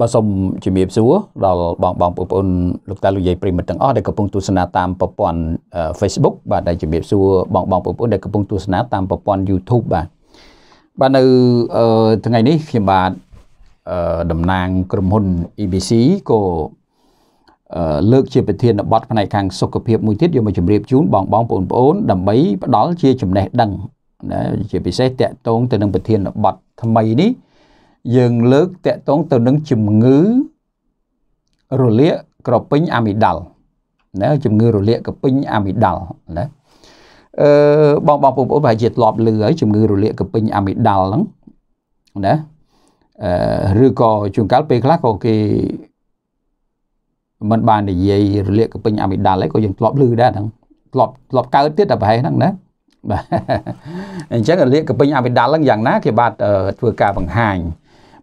បាទសូមជំរាបសួរដល់បងបងបងប្អូនលោកតាលោកយាយប្រិមិត្តទាំងអស់ដែលកំពុងទស្សនាតាមប្រព័ន្ធ Facebook បាទដែលជំរាបសួរបងបងបងប្អូនដែលកំពុងទស្សនាតាមប្រព័ន្ធ YouTube បាទបាទនៅថ្ងៃនេះខ្ញុំបាទតំណាងក្រុមហ៊ុន EBC ក៏លើកជាប្រធានបទផ្នែកខាងសុខភាពមួយទៀតយកមកជម្រាបជូនបងបងប្អូនប្អូនដើម្បីផ្ដល់ជាចំណេះដឹងជាពិសេសតកតងទៅនឹងប្រធានបទថ្មីនេះយើងលើកតកតងទៅនឹងជំងឺរលាកក្រពេញអាមីដាល់ណាជំងឺរលាក ក្រពេញអាមីដាល់ណាអឺបងបងបងប្អូនប្រហែលជាធ្លាប់ឮហើយជំងឺរលាកក្រពេញអាមីដាល់ហ្នឹងណាអឺឬក៏ជួនកាលពេលខ្លះក៏គេមិនបាននិយាយរលាកក្រពេញអាមីដាល់ឯងក៏យើងធ្លាប់ឮដែរហ្នឹងធ្លាប់ធ្លាប់កើតទៀតតែប្រហែលហ្នឹងណាបាទអញ្ចឹងរលាកក្រពេញអាមីដាល់ហ្នឹងយ៉ាងណាគេបាទធ្វើការបង្ហាញ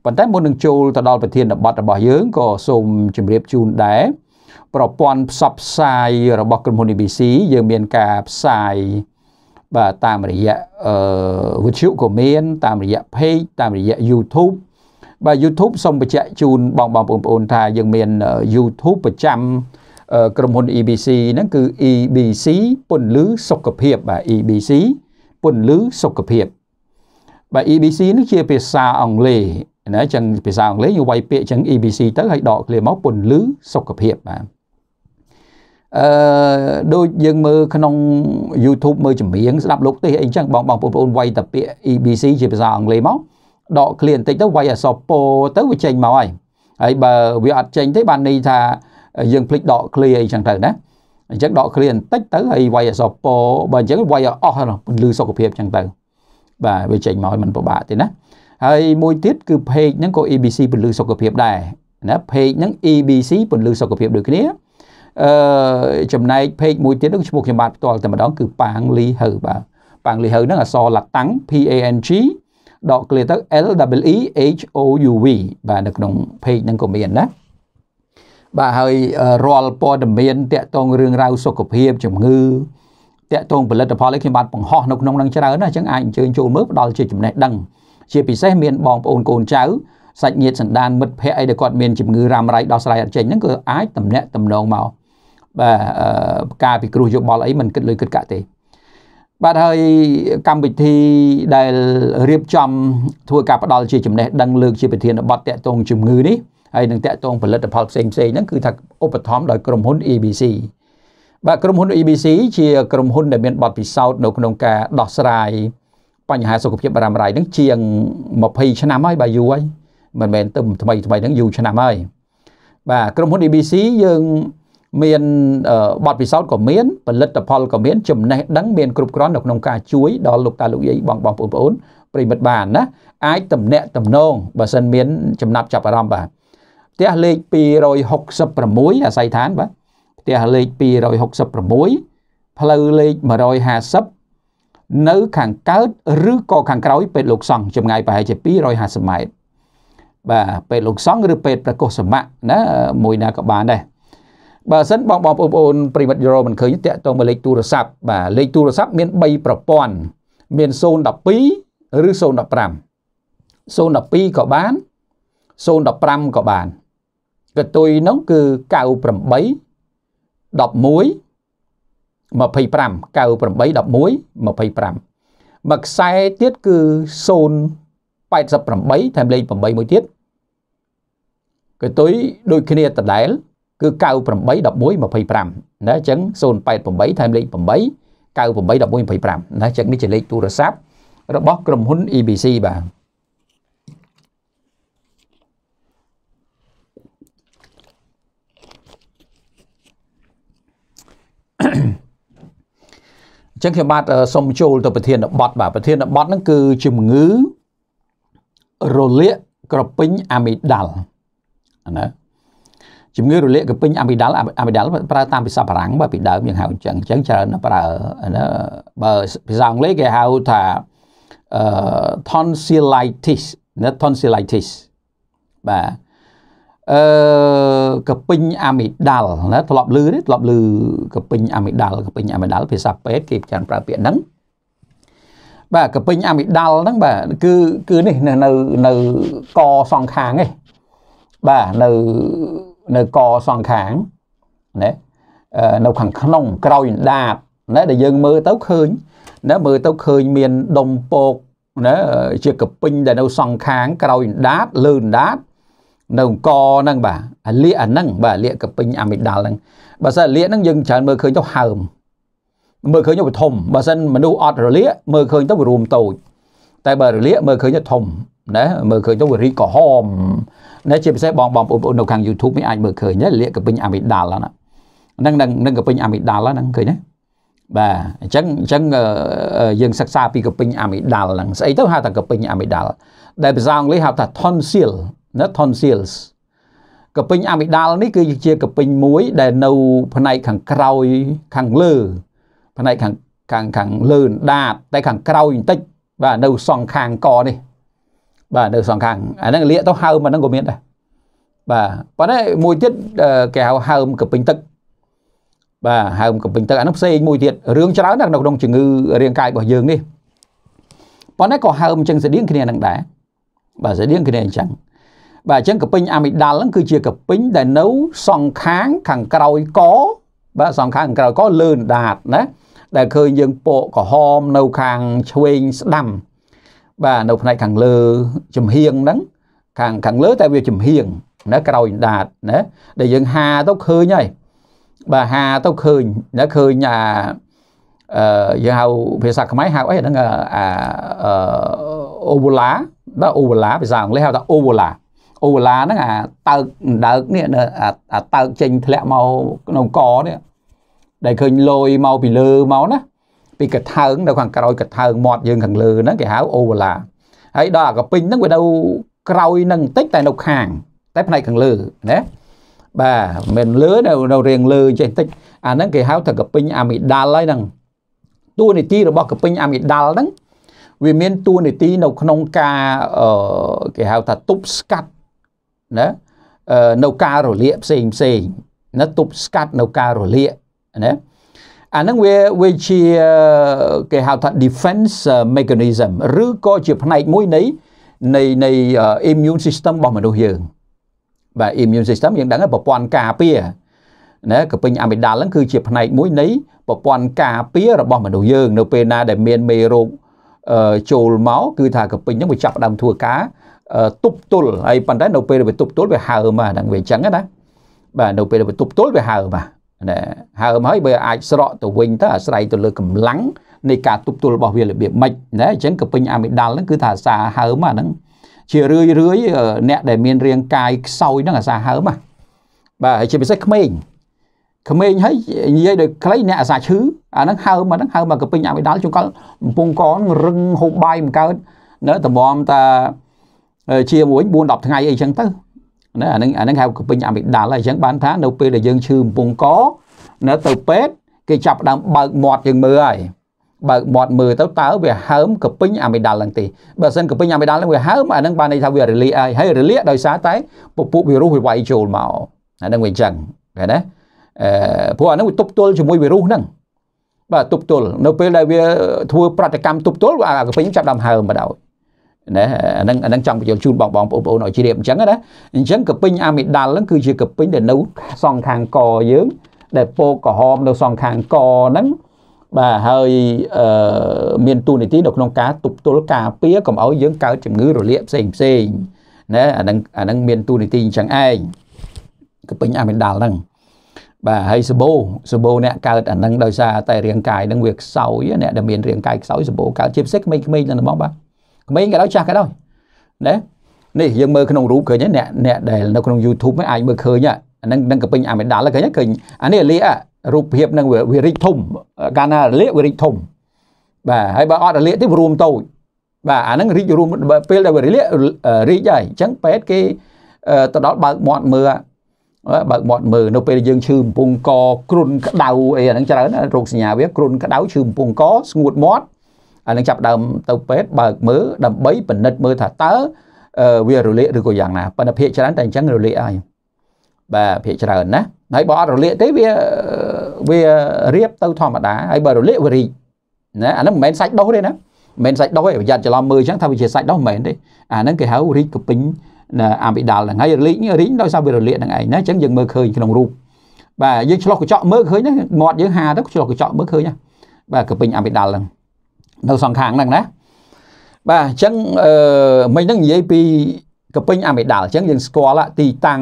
ប៉ុន្តែមុននឹងចូលទៅដល់ប្រធានបទរបស់យើងក៏សូមជម្រាបជូនដែរប្រព័ន្ធផ្សព្វផ្សាយរបស់ក្រុមហ៊ុន ABC យើងមានការផ្សាយបាទតាមរយៈអឺវិទ្យុក៏មាន តាមរយៈ page តាមរយៈ YouTube បាទ YouTube សូមបញ្ជាក់ជូនបងបងប្អូនថាយើងមាន YouTube ប្រចាំក្រុមហ៊ុន EBC ហ្នឹងគឺ EBC ពន្លឺសុខភាពបាទ EBC ពន្លឺសុខភាពបាទ EBC នេះជាភាសាអង់គ្លេសណាចឹងភាសាអង់គ្លេសយើងវាយពាក្យចឹង EBC ទៅហើយដកឃ្លាមកពន្លឺសុខភាពបាទអឺដូចយើងមើលក្នុង YouTube មើលចម្រៀងស្ដាប់លោកទេសអីចឹងបងបងបងប្អូនវាយតាពាក្យ EBC ជាភាសាអង់គ្លេសមកដកឃ្លាបន្តិចទៅវាយអសពោទៅវាចេញមកហើយហើយបើវាអត់ចេញទេបានន័យថាយើងភ្លេចដកឃ្លាអីចឹងទៅណាអញ្ចឹងដកឃ្លាបន្តិចទៅហើយវាយអសពោបើអញ្ចឹងវាយអស់ហ្នឹងពន្លឺសុខភាពចឹងទៅបាទវាចេញមកមិនពិបាកទេណាហើយមួយទៀតគឺ page ហ្នឹងក៏ EBC ពលឺសុខភាពដែរណា page ហ្នឹង EBC ពលឺសុខភាពដូចគ្នាអឺចំណែក page មួយទៀតនឹងឈ្មោះខ្ញុំបាទផ្ទាល់តែម្ដងគឺប៉ាងលីហើបាទប៉ាងលីហើហ្នឹងអក្សរឡាតាំង P A N G ដកគ្លៀទៅ L W E H O U V បាទនៅក្នុង page ហ្នឹងក៏មានណាបាទហើយរាល់ព័ត៌មានតាក់ទងរឿងរ៉ាវសុខភាពជំងឺតាក់ទងផលិតផលឯខ្ញុំបាទបង្ហោះនៅក្នុងនឹងច្រើនណាអញ្ចឹងអាចអញ្ជើញចូលមើលផ្ដល់ជាចំណេះដឹងជាពិសេសមានបងប្អូនកូនចៅសាច់ញាតិសន្តានមិត្តភ័ក្តិអីដែលគាត់មានជំងឺរ៉ាំរ៉ៃដោះស្រាយអត់ចេញហ្នឹងក៏អាចតំណាក់តំណងមកបាទការពិគ្រោះយោបល់អីមិនគិតលើគិតកាក់ទេបាទហើយកម្មវិធីដែលរៀបចំ ធ្វើការផ្ដល់ជាចំណេះដឹងលើកជាប្រធានបទតកតងជំងឺនេះហើយនឹងតកតងផលិតផលផ្សេងផ្សេងហ្នឹងគឺថាឧបត្ថម្ភដោយក្រុមហ៊ុន ABC បាទក្រុមហ៊ុន ABC ជា ក្រុមហ៊ុនដែលមានបទពិសោធន៍នៅក្នុងការដោះស្រាយបញ្ហាសុខភាពអារម្មណ៍រ៉ៃនឹងជាង20ឆ្នាំហើយបាទយូរហើយមិនមែនទៅថ្មីថ្មីនឹងយូរឆ្នាំហើយបាទក្រុមហ៊ុន ABC យើងមានបទពិសោធន៍ក៏មានផលិតផលក៏មានចំណេះដឹងមានគ្រប់គ្រាន់នៅក្នុងការជួយដល់លោកតាលោកយាយបងបងប្អូនប្អូនប្រិមិត្តបានណាអាចតំណាក់តំណងបើសិនមានចំណាប់ចាប់អារម្មណ៍បាទផ្ទះលេខ266អាស័យដ្ឋានបាទផ្ទះលេខ266ផ្លូវលេខ150នៅ ខាងកើតឬក៏ខាងក្រោយ ពេទ្យលោកសង្ឃចម្ងាយប្រហែលជា250ម៉ែត្របាទពេទ្យលោកសង្ឃឬពេទ្យប្រកុសសមៈណាមួយណាក៏បានដែរបើសិនបងបងប្អូនប្រិមិត្តយូរ៉ូមិនឃើញតាក់ទងមកលេខទូរស័ព្ទបាទលេខទូរស័ព្ទមាន3ប្រព័ន្ធមាន012ឬ015 012ក៏បាន015ក៏បានកតុយនោះគឺ98 11 25 98 11 25មួយខ្សែទៀតគឺ088តាមលេខ8មួយទៀតកតុយដូចគ្នាដដែល គឺ98 11 25ណាអញ្ចឹង088តាមលេខ8 98 11 25ណាអញ្ចឹងនេះជាលេខទូរស័ព្ទរបស់ក្រុមហ៊ុន EBC បាទចឹងខ្ញុំបាទសូមចូលទៅប្រធានបទបាទប្រធានបទហ្នឹងគឺជំងឺរលាកក្រពេញអាមីដាល់ណាជំងឺរលាកក្រពេញអាមីដាល់អាមីដាល់ប្រើតាមភាសាបារាំងបាទពីដើមយើងហៅអញ្ចឹងអញ្ចឹងច្រើនប្រើណាបើភាសាអង់គ្លេសគេហៅថាអឺ tonsillitis ណា tonsillitis បាទអឺកពេញអាមីដាល់ណាធ្លាប់លឺទេធ្លាប់លឺកពេញអាមីដាល់កពេញអាមីដាល់ភាសាពេទ្យគេចាន់ប្រើពាក្យហ្នឹងបាទកពេញអាមីដាល់ហ្នឹងបាទគឺគឺនេះនៅនៅនៅកសងខាងឯងបាទនៅនៅកសងខាងណានៅខាងក្នុង ក្រោយដាតណាដែលយើងមើលទៅឃើញណាមើលទៅឃើញមានដុំពកណាជាកពេញដែលនៅ សងខាងក្រោយដាតលើដាតនៅអង្គហ្នឹងបាទអាលៀកអាហ្នឹងបាទលៀកកពេញអាមីដាល់ហ្នឹងបើសិនលៀកហ្នឹងយើងច្រើនមើលឃើញទៅហើមមើលឃើញទៅធំបើសិនមនុស្សអត់រលាក មើលឃើញទៅវារួមតូចតែបើរលាកមើលឃើញទៅធំណាមើលឃើញទៅវារីកក្រហមណាជាពិសេសបងបងប្អូននៅខាង YouTube នេះអាចមើលឃើញណាលៀកកពេញអាមីដាល់ហ្នឹងហ្នឹងនឹងកពេញអាមីដាល់ហ្នឹងឃើញណាបាទអញ្ចឹងអញ្ចឹងយើងសិក្សាពីកពេញអាមីដាល់ហ្នឹងស្អីទៅហៅថាកពេញអាមីដាល់ដែលភាសាអង់គ្លេសហៅថា tonsil ណា tonsils កពិញអមីដាលនេះគឺជាកពិញមួយដែលនៅផ្នែកខាងក្រោយខាងលើផ្នែកខាងខាងខាងលើដាតតែខាងក្រោយបន្តិចបាទនៅសងខាងកនេះបាទនៅសងខាងអាហ្នឹងលាកទៅហើមអាហ្នឹងក៏មានដែរបាទប៉ុន្តែមួយទៀតគេហៅហើមកពិញទឹកបាទហើមកពិញទឹកអានោះផ្សេងមួយទៀតរឿងច្រើនណាស់នៅក្នុងជំងឺរាងកាយរបស់យើងនេះប៉ុន្តែក៏ហើមចឹងស្តៀងគ្នានឹងដែរបាទស្តៀងគ្នាអញ្ចឹងបាទអញ្ចឹងកពេញអាមីដាល់ហ្នឹងគឺជាកពេញដែលនៅសងខាងខាងក្រោយកបាទសងខាងខាងក្រោយកលើណ្ដាតណាដែលឃើញយើងពកក្រហមនៅខាងឆ្វេងស្ដាំបាទនៅផ្នែកខាងលើចំហៀងហ្នឹងខាងខាងលើតែវាចំហៀងណាក្រោយដាតណាដែលយើងហាទៅឃើញហើយបាទហាទៅឃើញណាឃើញអាអឺយើងហៅភាសាខ្មែរហៅអីហ្នឹងអាអូវូឡាបាទអូវូឡាភាសាអង់គ្លេសហៅថាអូវូឡាអូឡាហ្នឹងអាតើកដើកនេះអាតើកចេញធ្លាក់មកក្នុងកនេះដែលឃើញលយមកពីលើមកណាពីកថាងនៅខាងក្រោយកថាងមាត់យើងខាងលើហ្នឹងគេហៅអូឡាហើយដល់អាកពេញហ្នឹងវានៅក្រោយនឹងបន្តិចតែនៅខាងតែផ្នែកខាងលើណាបាទមិនលើនៅនៅរៀងលើចេះបន្តិចអាហ្នឹងគេហៅថាកពេញអាមីដាល់ហើយហ្នឹងតួនាទីរបស់កពេញអាមីដាល់ហ្នឹងវាមានតួនាទីនៅក្នុងការគេហៅថាទប់ស្កាត់ណានៅការរលាកផ្សេងផ្សេងណាទប់ស្កាត់នៅការរលាកណាអានឹងវាវាជាគេហៅថា defense mechanism ឬក៏ជាផ្នែកមួយនៃនៃនៃ immune system របស់មនុស្សយើងបាទ immune system យើងដឹងប្រព័ន្ធការពារណាកពេញអាមីដាល់ហ្នឹងគឺជាផ្នែកមួយនៃប្រព័ន្ធការពាររបស់មនុស្សយើង នៅពេលណាដែលមានមេរោគចូលមកគឺថាកពេញហ្នឹងវាចាប់ផ្ដើមធ្វើការទប់ទល់ហើយប៉ុន្តែនៅពេលដែលវាទប់ទល់វាហើមហ្នឹងវាអញ្ចឹងណាបាទនៅពេលដែលវាទប់ទល់វាហើមណាហើមហើយបើអាចស្រក់ទៅវិញទៅអាស្រ័យទៅលើកម្លាំងនៃការទប់ទល់របស់វារបៀបម៉េចណាអញ្ចឹងកពេញអាមីដាល់ហ្នឹងគឺថាអាសាហើមហ្នឹងជារឿយរឿយអ្នកដែលមានរាង កាយខ្សោយហ្នឹងអាសាហើមបាទហើយជាពិសេសក្មេងក្មេងហើយនិយាយដល់ខ្លីអ្នកអាសាឈឺអាហ្នឹងហើមអាហ្នឹងហើមមកកពេញអាមីដាល់ជួយកលកំពុងកនរឹងហូបបាយមិនកើតនៅតម្រាំតាជាមួយ4 10ថ្ងៃអីចឹងទៅណាអានឹងអានឹងហៅកពេញអាមីដាល់ហើយអញ្ចឹងបានថានៅពេលដែលយើងឈឺកំពង់កនៅទៅពេទ្យគេចាប់ដើមបើកមាត់យើងមើលហើយបើកមាត់មើលទៅតើវាហើមកពេញអាមីដាល់ហ្នឹងទេបើសិនកពេញអាមីដាល់ហ្នឹងវាហើមអានឹងបានន័យថាវារលាកហើយហើយរលាកដោយសារតែពពុះវីរុសវាវាយចូលមកអានឹងវាអញ្ចឹងឃើញទេអឺព្រោះអានឹងវាទប់ទល់ជាមួយវីរុសហ្នឹងបាទទប់ទល់នៅពេលដែលវាធ្វើប្រតិកម្មទប់ទល់អាកពេញចាប់ដើមហើមបណ្ដោយណាអានឹងអានឹងចង់បញ្យល់ជូនបងបងប្អូនឲ្យជ្រាបអញ្ចឹងណាអញ្ចឹងកពិញអាមីដាល់ហ្នឹងគឺជាកពិញដែលនៅសងខាងកយើងដែលពោកក្រហមនៅសងខាងកហ្នឹងបាទហើយអឺមានទូនីតិនៅក្នុងការទប់ទល់ការពារកុំឲ្យយើងកើតជំងឺរលាកផ្សេងផ្សេងណាអានឹងអានឹងមានទូនីតិអញ្ចឹងឯងកពិញអាមីដាល់ហ្នឹងបាទហើយសបោសបោអ្នកកើតអានឹងដោយសារតែរាងកាយនឹងវាខ្សោយអ្នកដែលមានរាងកាយខ្សោយសបោកើតជាពិសេសក្មេងៗហ្នឹងបងបាទក្មេងក៏ដោយចាស់ក៏ដោយណានេះយើងមើលក្នុងរូបឃើញអ្នកអ្នកដែលនៅក្នុង YouTube អាចមើលឃើញហ្នឹងនឹងកពេញអាមេដាល់ឃើញឃើញអានេះលារូបភាពនឹងវារីកធំកាលណាលាវារីកធំបាទហើយបើអត់លាទេវារួមតូចបាទអាហ្នឹងរីករួមពេលដែលវាលារីកហើយអញ្ចឹងពេទ្យគេទៅដល់បើកមាត់មើលបើកមាត់មើលនៅពេលយើងឈឺកំពង់កគ្រុនក្តៅអីអាហ្នឹងច្រើនរោគសញ្ញាវាគ្រុនក្តៅឈឺកំពង់កស្ងួតមាត់ហើយនឹងចាប់ដើមទៅពេទ្យបើកមើលដើម្បីពិនិត្យមើលថាតើវារលាកឬក៏យ៉ាងណាប៉ុន្តែភាគច្រើនតែអញ្ចឹងរលាកហើយបាទភាគច្រើនណាហើយបើអត់រលាកទេវាវារៀបទៅធម្មតាហើយបើរលាកវារីកណាអាហ្នឹងមិនមែនសាច់ដុះទេណាមិនមែនសាច់ដុះទេប្រយ័ត្នច្រឡំមើលអញ្ចឹងថាវាជាសាច់ដុះមិនមែនទេអាហ្នឹងគេហៅរីកកពេញអាមីដាល់ហ្នឹងហើយរលាករីកដោយសារវារលាកហ្នឹងឯងណាអញ្ចឹងយើងមើលឃើញក្នុងរូបបាទយើងឆ្លោះកញ្ចក់មើលឃើញណាមាត់យើងហាទៅឆ្លោះកញ្ចក់មើលឃើញណាបាទកពេញអាមីដាល់ហ្នឹងនៅសងខាងហ្នឹងណាបាទអញ្ចឹងអឺមិញហ្នឹងនិយាយពីកពេញអាមេដាល់អញ្ចឹងយើងស្គាល់ទីតាំង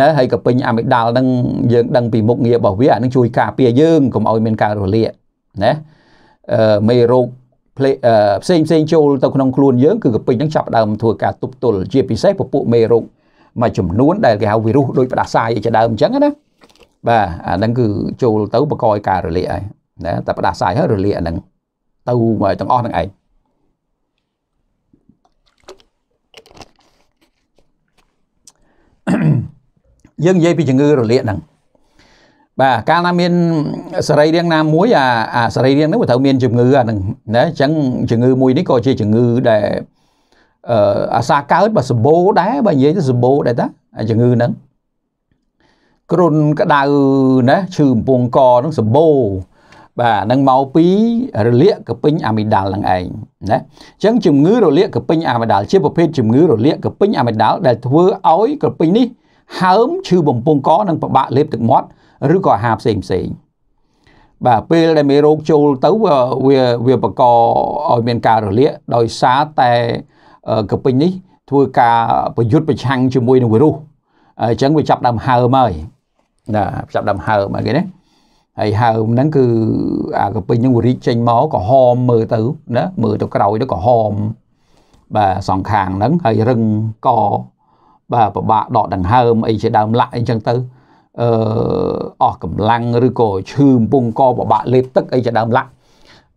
ណាហើយកពេញអាមេដាល់ហ្នឹងយើងដឹងពីមុខងាររបស់វាអានឹងជួយការពារយើងកុំឲ្យមានការរលាកណាអឺមេរោគផ្សេងផ្សេងចូលទៅក្នុងខ្លួនយើងគឺកពេញហ្នឹងចាប់ដើមធ្វើការទប់ទល់ជាពិសេសពពួកមេរោគមួយចំនួនដែលគេហៅវីរុសដូចផ្ដាសាយជាដើមអញ្ចឹងណាបាទអាហ្នឹងគឺចូលទៅបង្កឲ្យការរលាកហើយណាតែផ្ដាសាយហើយរលាកអាហ្នឹងទៅមកទាំងអស់នឹងឯងយើងនិយាយពីជំងឺរលាកហ្នឹងបាទកាលណាមានសរីរាង្គណាមួយអាអាសរីរាង្គហ្នឹងវាត្រូវមានជំងឺអាហ្នឹងណាអញ្ចឹងជំងឺមួយនេះក៏ជាជំងឺដែលអឺអាសាកើតបើសម្បូរដែរបើនិយាយទៅសម្បូរដែរតាជំងឺហ្នឹងគ្រុនក្តៅណាឈឺកំពង់កហ្នឹងសម្បូរបាទនឹងមកពីរលាកកពេញអាមីដាល់នឹងឯងណាអញ្ចឹងជំងឺរលាកកពេញអាមីដាល់ជាប្រភេទជំងឺរលាកកពេញអាមីដាល់ដែលធ្វើឲ្យកពេញនេះហើមឈឺបំពង់កនិងប្របាក់លេបទឹកមាត់ឬក៏ហាផ្សេងផ្សេងបាទពេលដែលមេរោគចូលទៅវាវាបង្កឲ្យមានការរលាក ដោយសារតែកពេញនេះធ្វើការប្រយុទ្ធប្រឆាំងជាមួយនឹងវីរុសអញ្ចឹងវាចាប់ដើមហើមហើយណាចាប់ដើមហើមហ្នឹងគេណាហើយហើមហ្នឹងគឺអាកពេញហ្នឹងវារីកចេញមកក៏ហមមើលទៅណាមើលទៅក្រោយទៅក៏ហមបាទសងខាងហ្នឹងហើយរឹងកបាទពិបាកដកដង្ហើមអីជាដើមលាក់អីចឹងទៅអឺអស់កម្លាំងឬក៏ឈឺកំពុងកពិបាកលេបទឹកអីជាដើមលាក់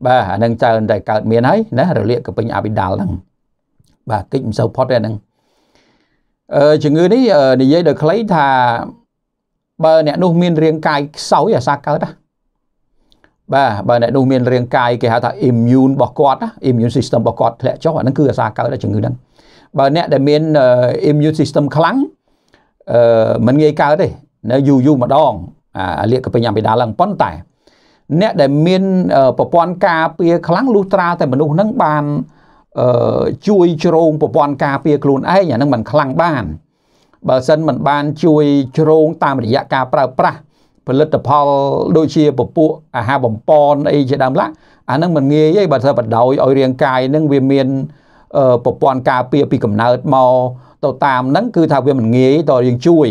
បាទអានឹងចើតែកើតមានហើយណារលាកកពេញអាបិដាលហ្នឹងបាទតិចមិនសូវផុតទេអាហ្នឹងអឺជំងឺនេះនិយាយដល់ខ្លីថាបើអ្នកនោះមានរាងកាយខ្សោយអាសាកើតណាបាទបើអ្នកនោះមានរាងកាយគេហៅថា immune របស់គាត់ណា immune system របស់គាត់ធ្លាក់ចុះអាហ្នឹងគឺអាសាកើតជំងឺហ្នឹងបើអ្នកដែលមាន immune system ខ្លាំងអឺมันងាយកើតទេ នៅយូរយូរម្ដងអាលាកកពេញអភិដាលហ្នឹងប៉ុន្តែ អ្នកដែលមានប្រព័ន្ធការពារខ្លាំងលុះត្រាតែមនុស្សហ្នឹងបានអឺជួយជ្រោងប្រព័ន្ធការពារខ្លួនឯងអាហ្នឹងมันខ្លាំងបានបើសិនមិនបានជួយជ្រោងតាមរយៈការប្រើប្រាស់ផលិតផលដូចជាពពួកអាហារបំពន់អីជាដើមឡាអានឹងមិនងាយទេបើថាបដោយឲ្យរាងកាយនឹងវាមានប្រព័ន្ធការពារពីកំណើតមកទៅតាមនឹងគឺថាវាមិនងាយតយើងជួយ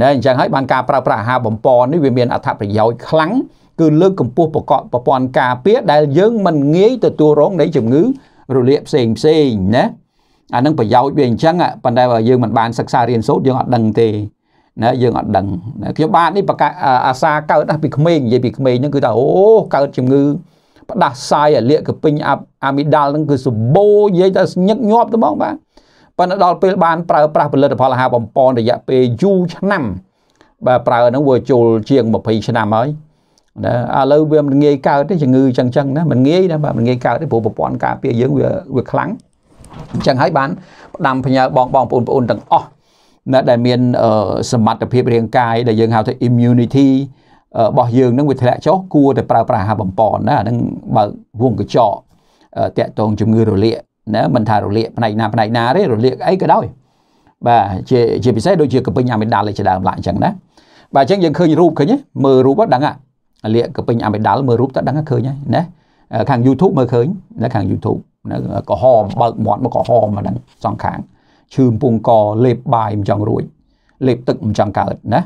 ណាអញ្ចឹងហើយបានការប្រើប្រាស់អាហារបំពន់នេះវាមានអត្ថប្រយោជន៍ខ្លាំងគឺលើកកម្ពស់ប្រកបប្រព័ន្ធការពារដែលយើងមិនងាយទទួលរង នៃជំងឺរលាកផ្សេងផ្សេងណាអានឹងប្រយោជន៍វាអញ្ចឹងប៉ុន្តែបើយើងមិនបានសិក្សារៀនសូត្រយើងអត់ដឹងទេណាយើងអត់ដឹងខ្ញុំបាទនេះប្រកាសអាសាកើតពីក្មេងនិយាយពីក្មេងហ្នឹងគឺថាអូកើតជំងឺផ្ដាសាយអាលៀកកពេញអាមីដាល់ហ្នឹងគឺសម្បូរនិយាយថាញឹកញាប់ទៅហ្មងបាទប៉ុន្តែដល់ពេលបានប្រើប្រាស់ផលិតផលអាហារបំពន់រយៈពេលយូរឆ្នាំបាទប្រើហ្នឹងវាចូលជាង20ឆ្នាំហើយណាឥឡូវវាមិនងាយកើតទេជំងឺចឹងចឹងណាមិនងាយណាបាទមិនងាយកើតទេព្រោះប្រព័ន្ធការពារយើងវាវាខ្លាំងអញ្ចឹងហើយបានផ្ដាំផ្ញើបងបងប្អូនប្អូនទាំងអស់ណាដែលមានសមត្ថភាពរាងកាយដែលយើងហៅថា immunity របស់យើងនឹងវាធ្លាក់ចុះគួរតែប្រើប្រាស់អាហារបំពន់ណាហ្នឹងបើវងកញ្ចក់តាក់តងជំងឺរលាកណាមិនថារលាកផ្នែកណាផ្នែកណាទេរលាកអីក៏ដោយបាទជាជាពិសេសដូចជាកំពេញអាមេដាល់ឯជាដើមឡើងអញ្ចឹងណាបាទអញ្ចឹងយើងឃើញរូបឃើញមើលរូបដឹងអាលាកកំពេញអាមេដាល់មើលរូបតើដឹងឃើញហើយណាខាង YouTube មើលឃើញណាខាង YouTube នៅក្រហមបើកមាត់មកក្រហមអាហ្នឹងសងខាងឈឺពងកលេបបាយមិនចង់រួចលេបទឹកមិនចង់កើតណា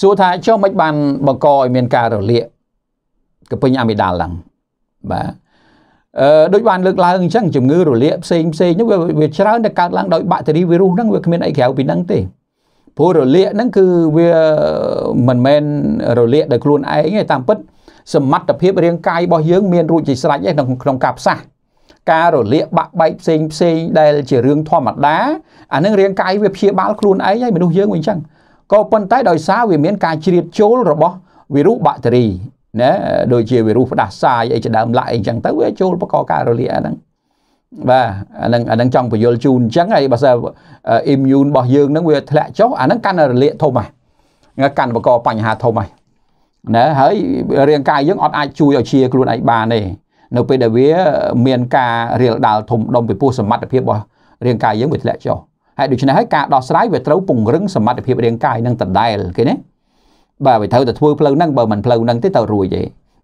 សួរថាចុះមិនបានបង្កឲ្យមានការរលាកកពេញអាមីដាលឡើងបាទអឺដូចបានលើកឡើងអញ្ចឹងជំងឺរលាកផ្សេងផ្សេងហ្នឹងវាច្រើនតែកើតឡើងដោយបាក់តេរីវីរុសហ្នឹងវាគ្មានអីក្រៅពីហ្នឹងទេព្រោះរលាកហ្នឹងគឺវាមិនមែនរលាកដោយខ្លួនឯងទេតាមពិតសមត្ថភាពរាងកាយរបស់យើងមានរួចជាស្រេចឯក្នុងក្នុងការផ្សះការរលាកបាក់បែកផ្សេងផ្សេងដែលជារឿងធម្មតាអានឹងរាងកាយវាព្យាបាលខ្លួនឯងហើយមនុស្សយើងវិញអញ្ចឹងក៏ប៉ុន្តែដោយសារវាមានការជ្រៀតចូលរបស់វីរុសបាក់តេរីណាដូចជាវីរុសផ្ដាសាយអីជាដើមឡាក់អីចឹងទៅវាចូលបង្កការរលាកអាហ្នឹងបាទអាហ្នឹងអាហ្នឹងចង់បញ្យលជូនអញ្ចឹងហើយបើសិន immune របស់យើងហ្នឹងវាធ្លាក់ចុះអាហ្នឹងកាន់តែរលាកធំហ่ะកាន់បង្កបញ្ហាធំហ่ะណាហើយរាងកាយយើងអត់អាចជួយឲ្យជាខ្លួនឯងបានទេនៅពេលដែលវាមានការរៀលដាលធំដុំពីពោះសមត្ថភាពរបស់រាងកាយយើងវាធ្លាក់ចុះហើយដូច្នេះហើយការដោះស្រាយវាត្រូវពង្រឹងសមត្ថភាព រាងកាយនឹងដដែលគេណាបាទវាត្រូវតែធ្វើផ្លូវហ្នឹងបើមិនផ្លូវហ្នឹងទេទៅរួចទេ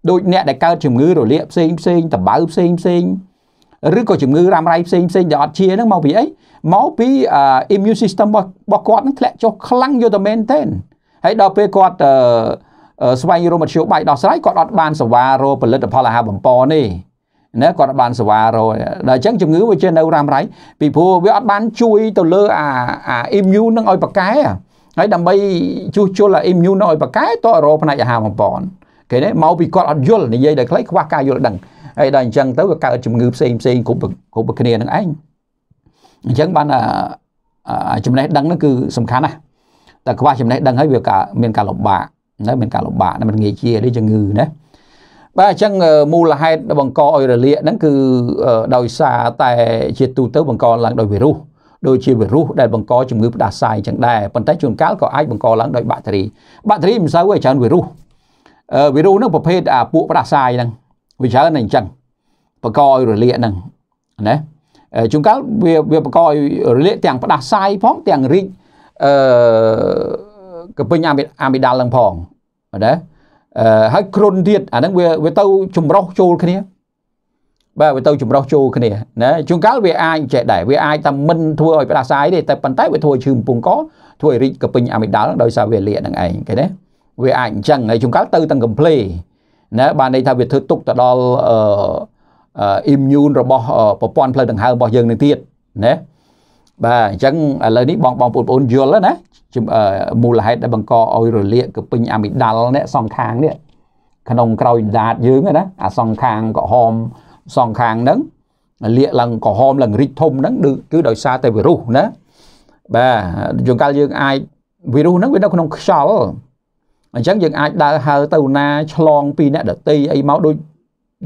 ដូចអ្នកដែលកើតជំងឺរលាកផ្សេងផ្សេងតបៅផ្សេងផ្សេងឬក៏ជំងឺរ៉ាំរ៉ៃផ្សេងផ្សេងដែលអត់ជាហ្នឹងមកពីអីមកពី immune system របស់គាត់ហ្នឹងធ្លាក់ចុះខ្លាំងយូរតែមែនទែនហើយដល់ពេលគាត់អឺស្វែងរកមធ្យោបាយដោះស្រាយគាត់អត់បានសេវារកផលិតផលអាហារបំពងនេះណាគាត់អត់បានសេវារដល់អញ្ចឹងជំងឺវាជានៅរ៉ាំរ៉ៃពីព្រោះវាអត់បានជួយទៅលើអាអា immune នឹងឲ្យប៉ាកែហើយដើម្បីជួសជុលអា immune នឹងឲ្យប៉ាកែតរកផ្នែកអាហារបំពងគេនេះមកពីគាត់អត់យល់និយាយដល់ខ្លីខ្វះការយល់ដឹងហើយដល់អញ្ចឹងទៅវាកើតជំងឺផ្សេងផ្សេងគ្រប់គ្រប់គ្នានឹងឯងអញ្ចឹងបានចំណេះដឹងនឹងគឺសំខាន់ណាស់តែខ្វះចំណេះដឹងហើយវាមានការលំបាកនៅមានការលំបាកមិនងាយជាទេជំងឺណាបាទអញ្ចឹងមូលហេតុបង្កឲ្យរលាកហ្នឹងគឺដោយសារតែជាទូទៅបង្កឡើងដោយវីរុសដូចជាវីរុសដែលបង្កជំងឺផ្ដាសាយអញ្ចឹងដែរប៉ុន្តែជួនកាលក៏អាចបង្កឡើងដោយបាក់តេរីបាក់តេរីមិនសូវឯច្រើនវីរុសវីរុសហ្នឹងប្រភេទអាពួកផ្ដាសាយហ្នឹងវាច្រើនតែអញ្ចឹងបង្កឲ្យរលាកហ្នឹងណាជួនកាលវាវាបង្កឲ្យរលាកទាំងផ្ដាសាយផងទាំងរីកអឺក៏ពេញអាមីដាល់នឹងផងណាហើយគ្រុនទៀតអាហ្នឹងវាវាទៅចម្រោះចូលគ្នាបាទវាទៅចម្រោះចូលគ្នាណាជួនកាលវាអាចចេះដែរវាអាចតែមិនធ្វើឲ្យផ្ដាសាយទេតែប៉ុន្តែវាធ្វើឲ្យឈឺពងកធ្វើឲ្យរីកកពេញអាមីដាល់ដោយសារវាលាកនឹងឯងឃើញទេវាអាចអញ្ចឹងហើយជួនកាលទៅទាំងកំភ្លេណាបានន័យថាវាធ្វើទុកទៅដល់អឺអ៊ីមញូនរបស់ប្រព័ន្ធផ្លូវដង្ហើមរបស់យើងនឹងទៀតណាបាទអញ្ចឹងឥឡូវនេះបងបងបងប្អូនយល់ណាមូលហេតុដែលបង្កឲ្យរលាក កពេញអាមីដាល់នេះសងខាងនេះក្នុងក្រោយដាតយើងណាអាសងខាងក្រហមសងខាងហ្នឹងលាកឡើងក្រហមឡើងរីកធំហ្នឹង គឺដោយសារតែវីរុសណាបាទជួនកាលយើងអាចវីរុសហ្នឹងវានៅក្នុងខ្យល់អញ្ចឹងយើងអាចដើរហើរទៅណាឆ្លងពីអ្នកដតីអីមកដូច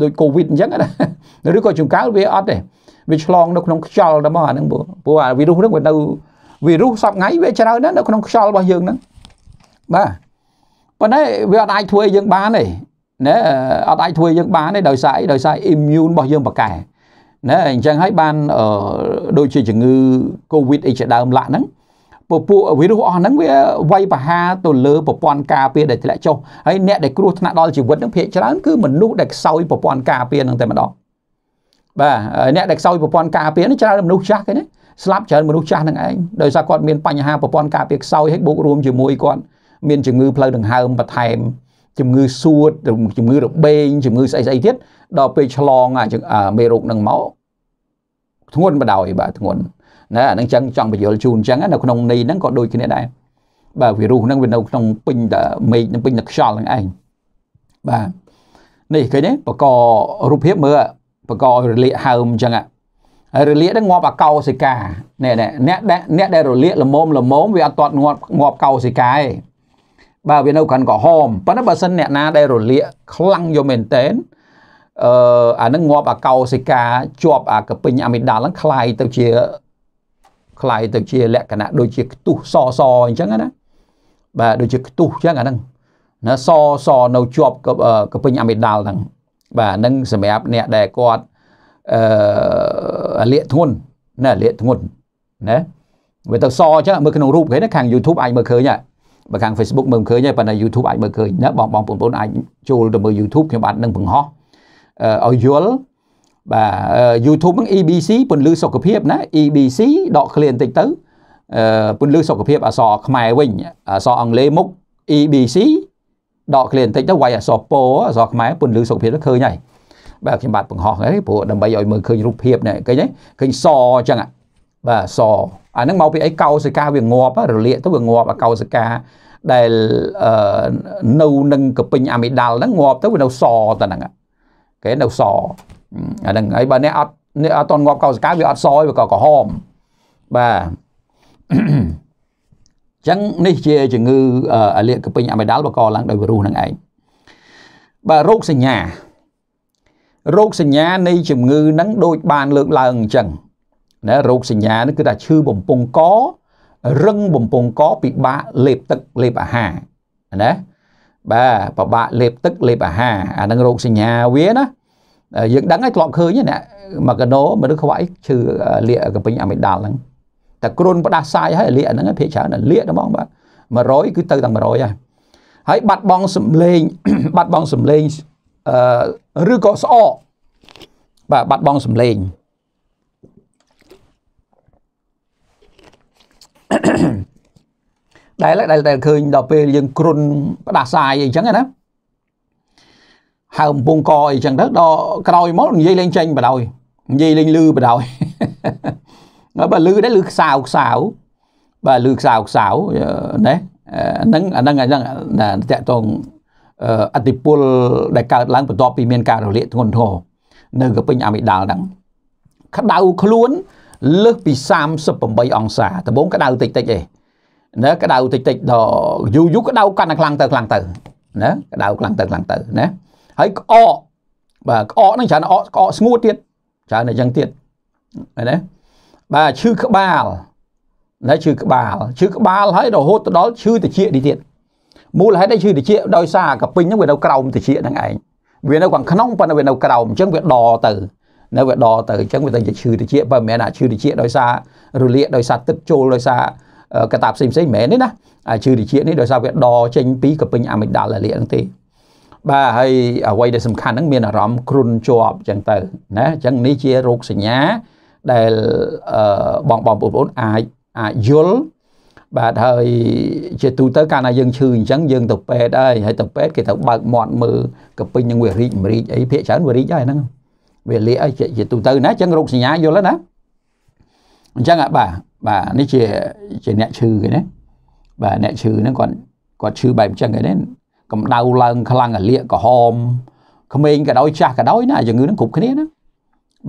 ដូចកូវីដអញ្ចឹងណាឬក៏ជួនកាលវាអត់ទេវាឆ្លងនៅក្នុងខ្យល់តែមកអាហ្នឹងបងព្រោះអាវីរុសហ្នឹងវានៅវីរុសសពថ្ងៃវាច្រើនណាស់នៅក្នុងខ្យល់របស់យើងហ្នឹងបាទប៉ុន្តែវាអត់អាចធ្វើឲ្យយើងបានទេណាអត់អាចធ្វើឲ្យយើងបានទេដោយសារអីដោយសារ immune របស់យើងប្រកែណាអញ្ចឹងហើយបានដូចជាជំងឺ Covid អីជាដើមឡាក់ហ្នឹងពពួកវីរុសអស់ហ្នឹងវាវាយប្រហារទៅលើប្រព័ន្ធការពារដែលធ្លាក់ចុះហើយអ្នកដែលគ្រោះថ្នាក់ដល់ជីវិតហ្នឹងភាគច្រើនគឺមនុស្សដែលខ្សោយប្រព័ន្ធការពារហ្នឹងតែម្ដងបាទអ្នកដែលខ្សោយប្រព័ន្ធការពារហ្នឹងច្រើនមនុស្សចាស់គេណាស្លាប់ច្រើនមនុស្សចាស់នឹងឯងដោយសារគាត់មានបញ្ហាប្រព័ន្ធការពារខ្សោយហើយបូករួមជាមួយគាត់មានជំងឺផ្លូវដង្ហើមបន្ថែមជំងឺសួតជំងឺរបេងជំងឺស្អីស្អីទៀតដល់ពេលឆ្លងមេរោគនឹងមកធ្ងន់បដ ாய் បាទធ្ងន់ណាអានឹងចឹងចង់បញ្យលជូនចឹងនៅក្នុងន័យហ្នឹងក៏ដូចគ្នាដែរបាទវីរុសហ្នឹងវានៅក្នុងពេញតែមេឃនឹងពេញតែខ្យល់ហ្នឹងឯងបាទនេះឃើញទេបករូបភាពមើលបកឲ្យរលាកហើមចឹងរលាកហ្នឹងងាប់អាកោសិកានេះអ្នកអ្នកដែលរលាកល្មមល្មមវាអត់តត់ងាប់ងាប់កោសិកាឯងបាទវានៅខាងក្រហមប៉ុន្តែបើសិនអ្នកណាដែលរលាកខ្លាំងយកមែនតែនអឺអានឹងងាប់អាកោសិកាជាប់អាកពេញអាមីដាល់ហ្នឹងคล้ายទៅជាคล้ายទៅជាលក្ខណៈដូចជាខ្ទុះសសអញ្ចឹងណាបាទដូចជាខ្ទុះអញ្ចឹងអាហ្នឹងណាសសនៅជាប់កពេញអាមីដាល់ហ្នឹងបាទហ្នឹងសម្រាប់អ្នកដែលគាត់អឺលាកធ្ងន់ណាលាកធ្ងន់ណាវាទៅសអញ្ចឹងមើលក្នុងរូបគេណាខាង YouTube អាចមើលឃើញហ่ะបើខាង Facebook មើលមិនឃើញទេប៉ុន្តែ YouTube អាចមើលឃើញណាបងបងប្អូនអាចចូលទៅមើល YouTube ខ្ញុំបាទនឹងបង្ហោះឲ្យយល់បាទ YouTube ហ្នឹង EBC ពន្លឺសុខភាពណា EBC ដកឃ្លាបន្តិចទៅពន្លឺសុខភាព អសរខ្មែរវិញអសរអង់គ្លេសមុខ EBC ដកឃ្លាបន្តិចទៅវាយអសរពោអសរខ្មែរពន្លឺសុខភាពទៅឃើញហើយបាទខ្ញុំបាទបង្ហោះហ្នឹងព្រោះដើម្បីឲ្យមើលឃើញរូបភាពនេះឃើញឃើញសអញ្ចឹងបាទសអាហ្នឹងមកពីអីកោសិកាវាងាប់រលាកទៅវាងាប់អាកោសិកាដែលនៅនឹងកពេញអាមីដាល់ហ្នឹងងាប់ទៅវានៅសទៅហ្នឹងគេនៅសអាហ្នឹងហើយបើអ្នកអត់អ្នកអត់តងាប់កោសិកាវាអត់សហើយវាក៏ក្រហមបាទចឹងនេះជាជំងឺអាលៀកកពេញអាមីដាល់បង្កឡើងដោយវីរុសហ្នឹងឯងបាទរោគសញ្ញារោគសញ្ញានៃជំងឺហ្នឹងដូច បានលើកឡើងអញ្ចឹងណារោគសញ្ញានេះគឺថាឈឺបំពង់ករឹងបំពង់កពិបាកលេបទឹកលេបអាហារណាបាទពិបាកលេបទឹកលេបអាហារអាហ្នឹងរោគសញ្ញាវាណាយើងដឹងហើយធ្លាប់ឃើញណាមកកណោមនុស្សខ្វាយឈឺលាកកំពេញអាមេដាល់ហ្នឹងតែគ្រុនផ្ដាសាយហើយលាកហ្នឹងភាគច្រើនលាកហ្មងបាទ100គឺទៅតែ100ហើយហើយបាត់បង់សម្លេងបាត់បង់សម្លេងឬក៏ស្អកបាទបាត់បង់សម្លេងដែលដែលឃើញដល់ពេលយើងគ្រុនផ្ដាសាយអីចឹងណាហើមពងកអីចឹងទៅដល់ក្រោយមកនិយាយលេងចេញបដ ாய் និយាយលេងលឺបដ ாய் បើលឺដែរលឺខ្សៅខ្សៅបាទលឺខ្សៅខ្សៅណាហ្នឹងអាហ្នឹងអាហ្នឹងតាក់តងអតិពលដែលកើតឡើងបន្ទាប់ពីមានការរលាកធ្ងន់ធ្ងរនៅកពេញអាមីដាល់ហ្នឹងក្តៅខ្លួនលើសពី38អង្សាដំបូងក្តៅតិចតិចឯងណាក្តៅតិចតិចដល់យូរយូរក្តៅកាន់តែខ្លាំងទៅខ្លាំងទៅណាក្តៅខ្លាំងទៅខ្លាំងទៅណាហើយក្អកបាទក្អកហ្នឹងច្រើនក្អកក្អកស្ងួតទៀតច្រើនតែអញ្ចឹងទៀតឃើញទេបាទឈឺក្បាលណាឈឺក្បាលឈឺក្បាលហើយរហូតទៅដល់ឈឺត្រចៀកនេះទៀតមូលហេតុអីឈឺតិចដោយសារកពិញហ្នឹងវានៅក្រោមតិចហ្នឹងឯងវានៅខាងក្នុងប៉ុន្តែវានៅក្រោមអញ្ចឹងវាដរទៅនៅវាដរទៅអញ្ចឹងវាទៅជាឈឺតិចបើមិនមែនអាឈឺតិចដោយសាររលាកដោយសារទឹកចូលដោយសារកតាផ្សេងផ្សេងមិនមែនទេណាអាឈឺតិចនេះដោយសារវាដរចេញពីកពិញអាមីដាល់រលាកហ្នឹងទេបាទហើយអ្វីដែលសំខាន់ហ្នឹងមានអារម្មណ៍គ្រុនជាប់អញ្ចឹងទៅណាអញ្ចឹងនេះជារោគសញ្ញាដែលបងបងប្អូនអាចអាចយល់បាទហើយជាទូទៅកាលណាយើងឈឺអញ្ចឹងយើងទៅពេទ្យហើយហើយទៅពេទ្យគេត្រូវបើកមាត់មើលកពេញនឹងវារីកមរីកអីភាកច្រើនវារីកហើយហ្នឹងវាលាកហើយជាទូទៅណាអញ្ចឹងរោគសញ្ញាយល់ហើយណាអញ្ចឹងបាទបាទនេះជាជាអ្នកឈឺគេណាបាទអ្នកឈឺហ្នឹងគាត់គាត់ឈឺបែបអញ្ចឹងគេណាកម្ដៅឡើងខ្លាំងអាលាកក្រហមក្មេងក៏ដោយចាស់ក៏ដោយណាជំងឺហ្នឹងគ្រប់គ្នាណា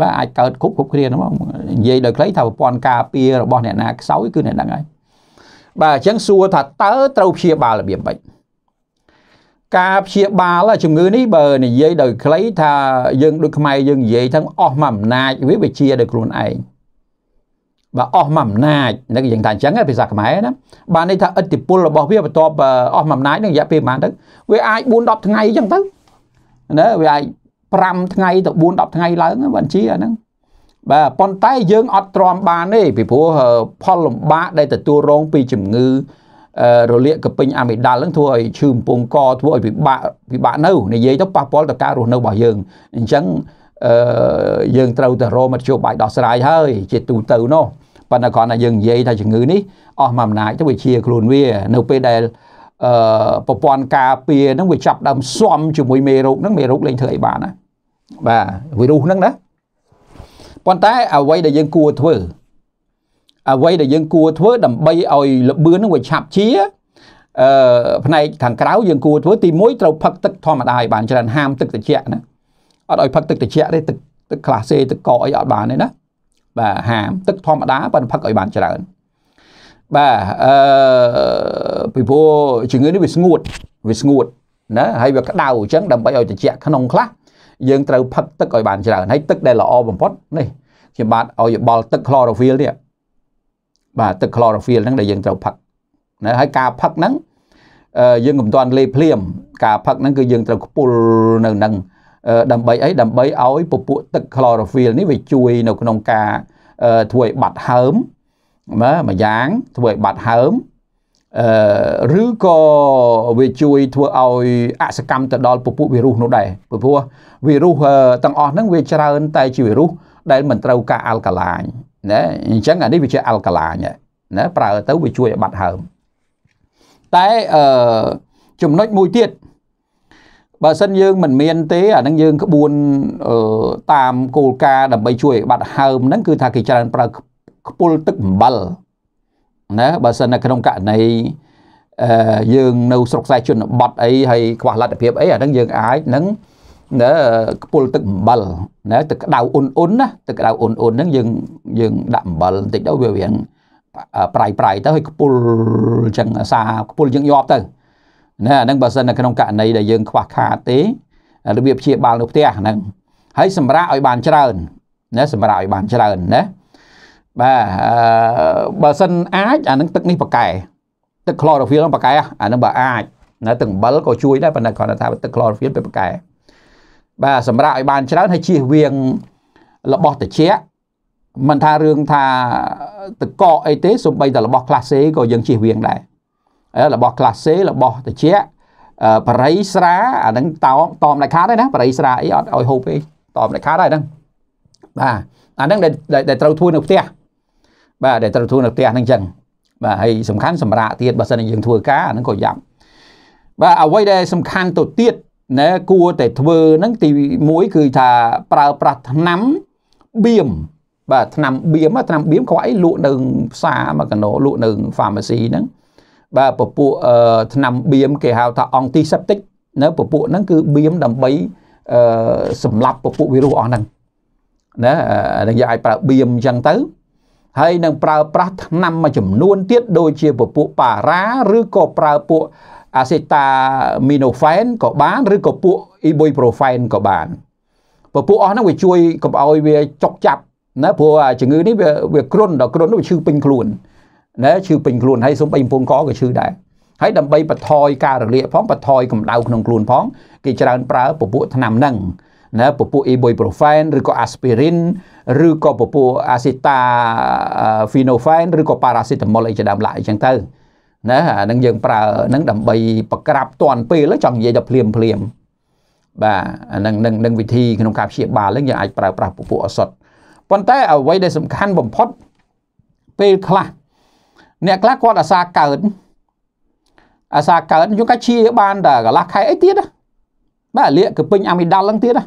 បាទអាចកើតគ្រប់គ្រប់គ្នាហ្នឹងមកនិយាយដល់ខ្លីថាប្រព័ន្ធការពាររបស់អ្នកណាខ្សោយគឺអ្នកហ្នឹងហើយបាទអញ្ចឹងសួរថាតើត្រូវព្យាបាលរបៀបម៉េចការព្យាបាលជំងឺនេះបើនិយាយដោយខ្លីថាយើងដូចខ្មែរយើងនិយាយថាអស់មួយអំណាចវាវាជាដោយខ្លួនឯងបាទអស់មួយអំណាចនឹងយើងថាអញ្ចឹងភាសាខ្មែរណាបាទនេះថាឥទ្ធិពលរបស់វាបន្ទាប់អស់មួយអំណាចនឹងរយៈពេលប៉ុន្មានទៅវាអាច4 10ថ្ងៃអញ្ចឹងទៅណាវាអាច5ថ្ងៃទៅ4 10ថ្ងៃឡើង បានជាអាហ្នឹងបាទប៉ុន្តែយើងអត់ទ្រាំបានទេពីព្រោះផលលំបាកដែលទទួលរង ពីជំងឺ រលាកកពេញអាមីដាល់នឹងធ្វើឲ្យឈឺកំពង់កធ្វើឲ្យពិបាកពិបាកនៅនិយាយទៅប៉ះពាល់ដល់ការរស់នៅរបស់យើងអញ្ចឹងអឺយើងត្រូវតែរមធ្យោបាយដោះស្រាយហើយជាទូទៅនោះប៉ុន្តែគ្រាន់តែយើងនិយាយថាជំងឺនេះអស់មួយអំណាចទៅវាជាខ្លួនវានៅពេលដែលអឺប្រព័ន្ធការពារហ្នឹងវាចាប់ដើមស៊ំជាមួយមេរោគហ្នឹងមេរោគលែងធ្វើអីបានណាបាទវីរុសហ្នឹងណាប៉ុន្តែអ្វីដែលយើងគួរធ្វើអ្វីដែលយើងគួរធ្វើដើម្បីឲ្យលបឿននឹងវាឆាប់ជាអឺផ្នែកខាងក្រៅយើងគួរធ្វើទី1ត្រូវផឹកទឹកធម្មតាឲ្យបានច្រើនហាមទឹកត្រជាក់ណាអត់ឲ្យផឹកទឹកត្រជាក់ទេទឹកទឹកក្លាសេទឹកកកអីអត់បានទេណាបាទហាមទឹកធម្មតាប៉ុន្តែផឹកឲ្យបានច្រើនបាទអឺពីព្រោះជំងឺនេះវាស្ងួតវាស្ងួតណាហើយវាក្តៅអញ្ចឹងដើម្បីឲ្យត្រជាក់ក្នុងខ្លះយើងត្រូវផឹកទឹកឲ្យបានច្រើនហើយទឹកដែលល្អបំផុតនេះខ្ញុំបាទឲ្យយោបល់ទឹក chlorophyll នេះបាទទឹក chlorophyll ហ្នឹងដែលយើងត្រូវផឹកណាហើយការផឹកហ្នឹងយើងមិនទាន់លេភ្លាម ការផឹកហ្នឹងគឺយើងត្រូវខ្ពុលនៅនឹងដើម្បីអីដើម្បីឲ្យ ពពួកទឹក chlorophyll នេះវាជួយនៅក្នុងការធ្វើឲ្យបាត់ហើមបាទមួយយ៉ាងធ្វើឲ្យបាត់ហើមអឺឬក៏វាជួយធ្វើឲ្យអសកម្មទៅដល់ពពួកវីរុសនោះដែរព្រោះវីរុសទាំងអស់ហ្នឹងវាច្រើនតែជាវីរុសដែលមិនត្រូវការអាល់កាឡាញណាអញ្ចឹងអានេះវាជាអាល់កាឡាញណាប្រើទៅវាជួយឲ្យបាត់ហើមតែអឺចំណុចមួយទៀតបើសិនយើងមិនមានទេអានឹងយើងក្បួនតាមគោលការណ៍ដើម្បីជួយបាត់ហើមហ្នឹងគឺថាគេច្រើនប្រើខ្ពុលទឹកអំបិលណាបើសិននៅក្នុងករណីយើងនៅស្រុកខ្សែជនបទអីហើយខ្វះលទ្ធភាពអីអាហ្នឹងយើងអាចនឹងណាខ្ពុលទឹកអំបិលណាទឹកក្តៅអ៊ុនអ៊ុនណាទឹកក្តៅអ៊ុនអ៊ុនហ្នឹងយើងយើងដាក់អំបិលបន្តិចទៅវារៀងប្រៃប្រៃទៅហើយខ្ពុលអញ្ចឹងសាខ្ពុលយើងញាប់ទៅណាអាហ្នឹងបើសិននៅក្នុងករណីដែលយើង ខ្វះខាតទេ របៀបព្យាបាលនៅផ្ទះហ្នឹងហើយសម្រាប់ឲ្យបានច្រើនណាសម្រាប់ឲ្យបានច្រើនណាបាទបើសិនអាចអានឹងទឹកនេះប៉ាកែទឹក chlorophyll ប៉ាកែអានឹងបើអាចនៅទឹកអំបិលក៏ជួយដែរប៉ុន្តែគ្រាន់តែថាទឹក chlorophyll ពេលប៉ាកែបាទសម្រាប់ឲ្យបានច្រើនហើយជៀសវាងរបស់តិចមិនថារឿងថាតកអីទេសំបីតែរបស់ class A ក៏យើងជៀសវាងដែររបស់ class A របស់តិចបរិស្រាអានឹងតោមតោមដាច់ខាតទេណាបរិស្រាអីអត់ឲ្យហូបទេតោមដាច់ខាតហើយហ្នឹងបាទអានឹងដែលត្រូវធ្វើនៅផ្ទះបាទដែលត្រូវធ្វើនៅផ្ទះហ្នឹងចឹងបាទហើយសំខាន់សម្រាប់ទៀតបើសិនយើងធ្វើការហ្នឹងក៏យ៉ាប់បាទអ្វីដែលសំខាន់ទៅទៀតណែគួរតែធ្វើហ្នឹងទី1គឺថាប្រើប្រាស់ថ្នាំបៀមបាទថ្នាំបៀមថ្នាំបៀមគាត់អីលក់នៅផ្សារមកកណោលក់នៅ pharmacy ហ្នឹងបាទពពួកថ្នាំបៀមគេហៅថា antiseptic នៅពពួកហ្នឹងគឺបៀមដើម្បីសម្លាប់ពពួកវីរុសអស់ហ្នឹងណានឹងយើងអាចប្រើបៀមអញ្ចឹងទៅហើយនឹងប្រើប្រាស់ថ្នាំមួយចំនួនទៀតដូចជាពពួកប៉ារ៉ាឬក៏ប្រើពួកអាសេតាមីណូហ្វែនក៏បានឬក៏ពួកអ៊ីប៊ុយប្រូហ្វែនក៏បានពពួកអស់ហ្នឹងវាជួយកុំឲ្យវាចុកចាប់ណាព្រោះជំងឺនេះវាវាគ្រុនដល់គ្រុននោះវាឈឺពេញខ្លួនណាឈឺពេញខ្លួនហើយសូម្បីពងកក៏ឈឺដែរហើយដើម្បីបន្ថយការរលាក ផងបន្ថយកម្ដៅក្នុងខ្លួនផងគេច្រើនប្រើពពួកថ្នាំហ្នឹងណាពពុះ ibuprofen ឬក៏ aspirin ឬក៏ពពុះ acetaminophen ឬក៏ paracetamol អីជាដើមឡាអីចឹងទៅណាអានឹងយើងប្រើនឹងដើម្បីប្រក្រាបតន់ពេលចង់និយាយដល់ភ្លាមភ្លាមបាទអានឹងនឹងនឹងវិធីក្នុងការព្យាបាលហ្នឹងយើងអាចប្រើប្រាស់ពពុះឱសថប៉ុន្តែអ្វីដែលសំខាន់បំផុតពេលខ្លះអ្នកខ្លះគាត់អាសាកើតអាសាកើតយកកាឈីបានតែកន្លះខែអីទៀតបាទលាកគឺពេញអាមីដាល់ហ្នឹងទៀតណា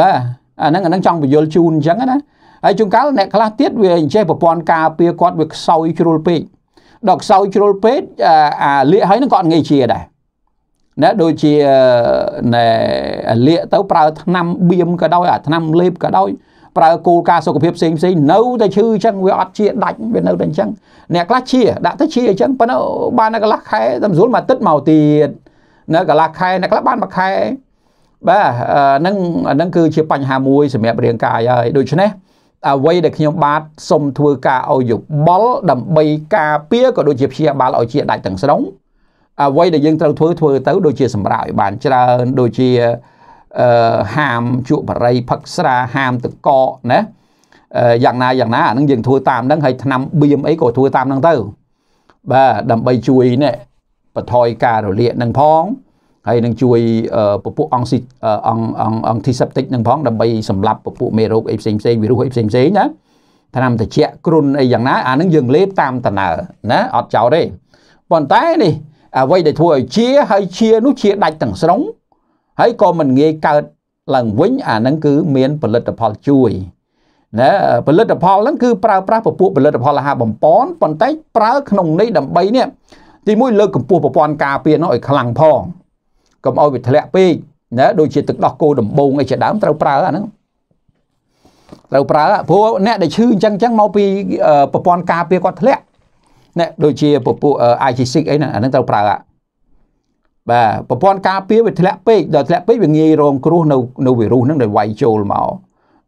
បាទអាហ្នឹងអាហ្នឹងចង់បញ្យលជូនអញ្ចឹងណាហើយជួនកាលអ្នកខ្លះទៀតវាអញ្ចេះប្រព័ន្ធការពារគាត់វាខ្សោយជ្រុលពេកដល់ខ្សោយជ្រុលពេកអាលៀកហើយនឹងគាត់ងាយជាដែរណាដូចជាណែលៀកទៅប្រើថ្នាំបៀមក៏ដោយអាថ្នាំលេបក៏ដោយ ប្រើគោលការណ៍សុខភាពផ្សេងផ្សេងនៅតែឈឺអញ្ចឹងវាអត់ជាដាច់វានៅតែអញ្ចឹងអ្នកខ្លះជាដាក់ទៅជាអញ្ចឹងប៉ុន្តែបានតែកន្លះខែតាមស្រួលមកទឹកមកទៀតនៅកន្លះខែអ្នកខ្លះបានមួយខែបាទហ្នឹងហ្នឹងគឺជាបញ្ហាមួយសម្រាប់រាងកាយហើយដូច្នេះអ្វីដែលខ្ញុំបាទសូមធ្វើការឲ្យយោបល់ដើម្បីការពារក៏ដូចជាព្យាបាលឲ្យជាដាច់ទាំងស្រុងអ្វីដែលយើងត្រូវធ្វើធ្វើទៅដូចជាសម្រាប់ឲ្យបានច្រើនដូចជាអឺហាមជក់បរិយផឹកស្រាហាមតកកណាយ៉ាងណាយ៉ាងណាអានឹងយើងធ្វើតាមនឹងហើយឆ្នាំបៀមអីក៏ធ្វើតាមនឹងទៅបាទដើម្បីជួយនេះបន្ថយការរលាកនឹងផងហើយនឹងជួយពពួកអង្គអង្គអង្គអង្គធីសេបតិកនឹងផងដើម្បីសម្លាប់ពពួកមេរោគអីផ្សេងផ្សេងវីរុសអីផ្សេងផ្សេងណាថ្នាំត្រជាក់គ្រុនអីយ៉ាងណា អានឹងយើងលេបតាមតណើណាអត់ចោលទេប៉ុន្តែនេះអ្វីដែលធ្វើឲ្យជា ហើយជានោះជាដាច់ទាំងស្រុង ហើយក៏មិនងាយកើតឡើងវិញអានឹងគឺមានផលិតផលជួយណាផលិតផលហ្នឹងគឺប្រើប្រាស់ពពួកផលិតផលអាហារបំពន់ប៉ុន្តែប្រើក្នុងនេះដើម្បីនេះទីមួយលើកកម្ពស់ប្រព័ន្ធការពារនោះឲ្យខ្លាំងផងកុំឲ្យវាធ្លាក់ពេកណាដូចជាទឹកដោះគោដំបងអីជាដើមត្រូវប្រើអាហ្នឹងត្រូវប្រើព្រោះអ្នកដែលឈឺអញ្ចឹងអញ្ចឹងមកពីប្រព័ន្ធការពារគាត់ធ្លាក់ណាដូចជាពពួក IG6 អីហ្នឹងអាហ្នឹងត្រូវប្រើអាបាទប្រព័ន្ធការពារវាធ្លាក់ពេកដល់ធ្លាក់ពេកវាងាយរងគ្រោះនៅនៅវីរុសហ្នឹងដែលវាយចូលមក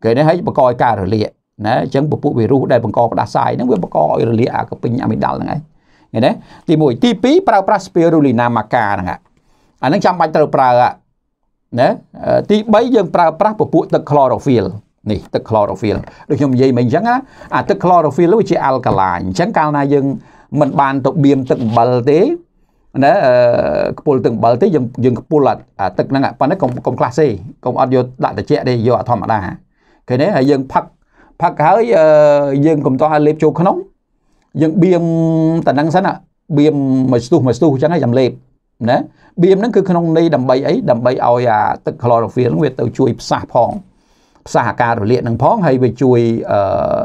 គេនេះហើយបង្កឲ្យការរលាកណាអញ្ចឹងពពួកវីរុសដែលបង្កផ្ដាសាយហ្នឹងវាបង្កឲ្យរលាកអាកពេញអាមីដាល់ហ្នឹងឯងឃើញទេទី1ទី2ប្រើប្រាស់ spirulina maca ហ្នឹងឯងអានឹងចាំបាច់ត្រូវប្រើណាទី3យើងប្រើប្រាស់ពពួកទឹក chlorophyll នេះទឹក chlorophyll ដូចខ្ញុំនិយាយមិញអញ្ចឹងណាអាទឹក chlorophyll វាជាអាល់កាឡាញអញ្ចឹងកាលណាយើងមិនបានទៅបៀមទឹកអំបិលទេណាខ្ពុលទឹកអំបិលទេយើងយើងខ្ពុលអាទឹកហ្នឹងប៉ុន្តែកុំកុំខ្លះសេកុំអត់យកដាក់ត្រជាក់ទេយកអាធម្មតាឃើញទេហើយយើងផឹកផឹកហើយយើងកុំតោះឲ្យលេបចូលក្នុងយើងបៀមតាហ្នឹងសិនណាបៀមមួយស្ទុះមួយស្ទុះអញ្ចឹងហើយចាំលេបណាបៀមហ្នឹងគឺក្នុងន័យដើម្បីអីដើម្បីឲ្យអាទឹក chlorophyll ហ្នឹងវាទៅជួយផ្សះផងផ្សះអាការរលាកហ្នឹងផងហើយវាជួយអឺ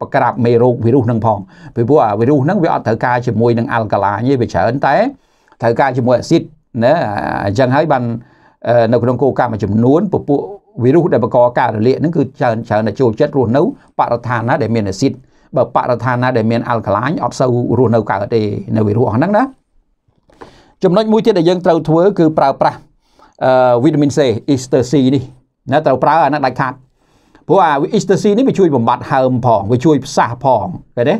ប្រក្រាបមេរោគវីរុសហ្នឹងផងពីព្រោះអាវីរុសហ្នឹងវាអត់ត្រូវការជាមួយនឹងអាល់កាឡាញទេវាច្រើនតែត្រូវការជាមួយអាស៊ីតណាអញ្ចឹងហើយបាននៅក្នុងគោលការណ៍មួយចំនួនពពួកវីរុសដែលបង្កការរលាកហ្នឹងគឺច្រើនច្រើនតែចូលចិត្តរស់នៅបរិស្ថានណាដែលមានអាស៊ីតបើបរិស្ថានណាដែលមានអាល់កាឡាញអត់សូវរស់នៅកើតទេនៅវីរុសហ្នឹងណាចំណុចមួយទៀតដែលយើងត្រូវធ្វើគឺប្រើប្រាស់វីតាមីន C Easter C នេះណាត្រូវប្រើអាហ្នឹងដាច់ខាតព្រោះអា Easter C នេះវាជួយបំបត្តិហើមផងវាជួយផ្សះផងឃើញទេ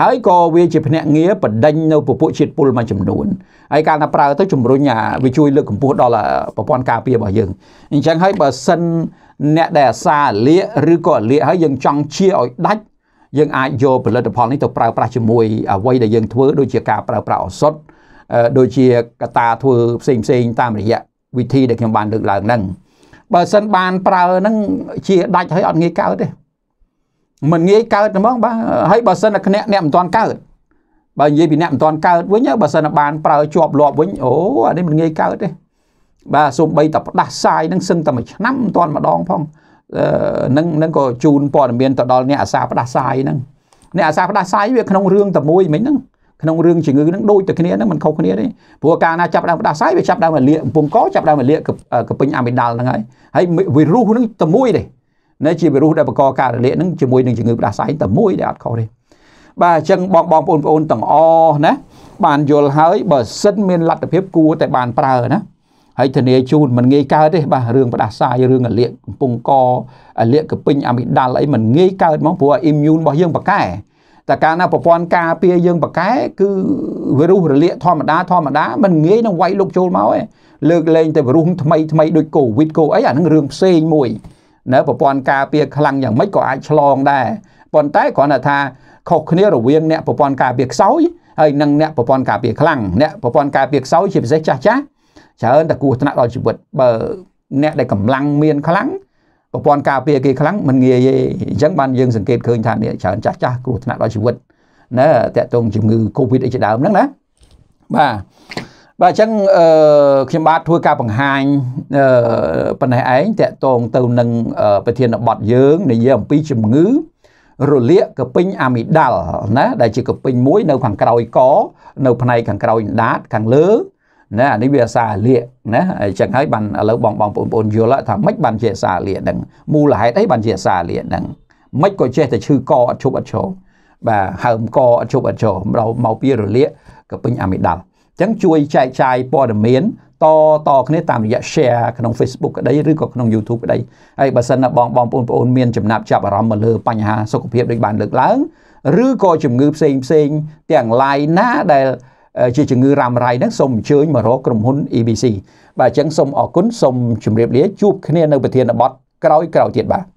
ហើយក៏វាជាភ្នាក់ងារបដិញនៅពពួកជាតិពុលមួយចំនួនហើយការថាប្រើទៅជំរុញអាវាជួយលើកកម្ពស់ដល់ប្រព័ន្ធការពាររបស់យើងអញ្ចឹងហើយបើសិនអ្នកដែលអាសាលាកឬក៏លាកហើយយើងចង់ជាឲ្យដាច់យើងអាចយកផលិតផលនេះទៅប្រើប្រាស់ជាមួយអ្វីដែលយើងធ្វើដូចជាការប្រើប្រាស់ឱសថដូចជាកតាធ្វើផ្សេងផ្សេងតាមរយៈវិធីដែលខ្ញុំបានលើកឡើងហ្នឹងបើសិនបានប្រើហ្នឹងជាដាច់ហើយអត់ងាយកើតទេមិនងាយកើតហ្មងបាទហើយបើសិនតែអ្នកអ្នកមិនទាន់កើតបើនិយាយពីអ្នកមិនទាន់កើតវិញបើសិនតែបានប្រើជាប់លាប់វិញអូអានេះមិនងាយកើតទេ បាទសូម្បីតែផ្ដាស់សាយនឹងសឹងតែមួយឆ្នាំមិនទាន់ម្ដងផងនឹងនឹងក៏ជូនព័ត៌មានទៅដល់អ្នកអាសាផ្ដាស់សាយហ្នឹងអ្នកអាសាផ្ដាស់សាយវាក្នុងរឿងតែមួយមិញហ្នឹងក្នុងរឿងជំងឺហ្នឹងដូចតែគ្នាហ្នឹងមិនខុសគ្នាទេព្រោះកាលណាចាប់ដើមផ្ដាសាយវាចាប់ដើមអាលាកពងកចាប់ដើមអាលាកកពេញអាមីដាល់ហ្នឹងហើយហើយវីរុសហ្នឹងតែមួយទេនៅជាវីរុសដែលបង្កការរលាកហ្នឹងជាមួយនឹងជំងឺផ្ដាសាយតែមួយដែលអត់ខុសទេបាទអញ្ចឹងបងបងប្អូនប្អូនទាំងអស់ណាបានយល់ហើយបើសិនមានលទ្ធភាពគួរតែបានប្រើណាហើយធានាជូនមិនងាយកើតទេបាទរឿងផ្ដាសាយរឿងអាលៀកកំពង់កអាលៀកកពេញអាមីដាល់អីមិនងាយកើតហ្មងព្រោះអ៊ីមញូនរបស់យើងប៉កែតែកាលណាប្រព័ន្ធការពារយើងប្រកែគឺវីរុសរលាកធម្មតាធម្មតាมันងាយនឹងវាយលុកចូលមកឯងលើកលែងតែវីរុសថ្មីថ្មីដូចកូវីដកូអីអានឹងរឿងផ្សេងមួយណាប្រព័ន្ធការពារខ្លាំងយ៉ាងម៉េចក៏អាចឆ្លងដែរប៉ុន្តែគ្រាន់តែថាខុសគ្នារវាងអ្នកប្រព័ន្ធការពារខ្សោយហើយនិងអ្នកប្រព័ន្ធការពារខ្លាំងអ្នកប្រព័ន្ធការពារខ្សោយជាពិសេសចាស់ចាស់ច្រើនតែគួរថ្នាក់ដល់ជីវិតបើ អ្នកដែលកម្លាំងមានខ្លាំងប្រព័ន្ធការពារគេខ្លាំងមិនងាយទេអញ្ចឹងបានយើងសង្កេតឃើញថានេះច្រើនចាស់ចាស់គ្រោះថ្នាក់ដល់ជីវិតណាតកតងជំងឺ Covid អីជាដើមហ្នឹងណាបាទបាទអញ្ចឹងអឺខ្ញុំបាទធ្វើការបង្ហាញអឺប៉ុណ្ណេះឯងតកតងទៅនឹងប្រធានបទយើងនិយាយអំពីជំងឺរលាកកពេញអាមីដាល់ណាដែលជាកពេញមួយនៅខាងក្រោយក នៅ ផ្នែកខាងក្រោយដាតខាងលើណាអានេះវាសាលៀកណាអញ្ចឹងហើយបានឥឡូវបងបងប្អូនប្អូនយល់ថាមិនបានជាសាលៀកហ្នឹងមូលហេតុអីបានជាសាលៀកហ្នឹងមិនក៏ចេះតែឈឺកអត់ឈប់អត់ឈរបាទហើមកអត់ឈប់អត់ឈរមកពីរលាកក៏ពេញអាមីដាល់អញ្ចឹងជួយចែកចាយព័ត៌មានតតគ្នាតាមរយៈ share ក្នុង Facebook ក្តីឬក៏ក្នុង YouTube ក្តីហើយបើសិនណាបងបងប្អូនប្អូនមានចំណាប់ចាប់អារម្មណ៍មកលើបញ្ហាសុខភាពដូចបានលើកឡើង ឬក៏ជំងឺផ្សេងផ្សេងទាំងឡាយណាដែលជាជំងឺរ៉ាំរ៉ៃហ្នឹងសូមអញ្ជើញមករកក្រុមហ៊ុន EBC បាទអញ្ចឹងសូមអរគុណសូមជម្រាបលាជួបគ្នានៅប្រធានបទក្រោយៗទៀតបាទ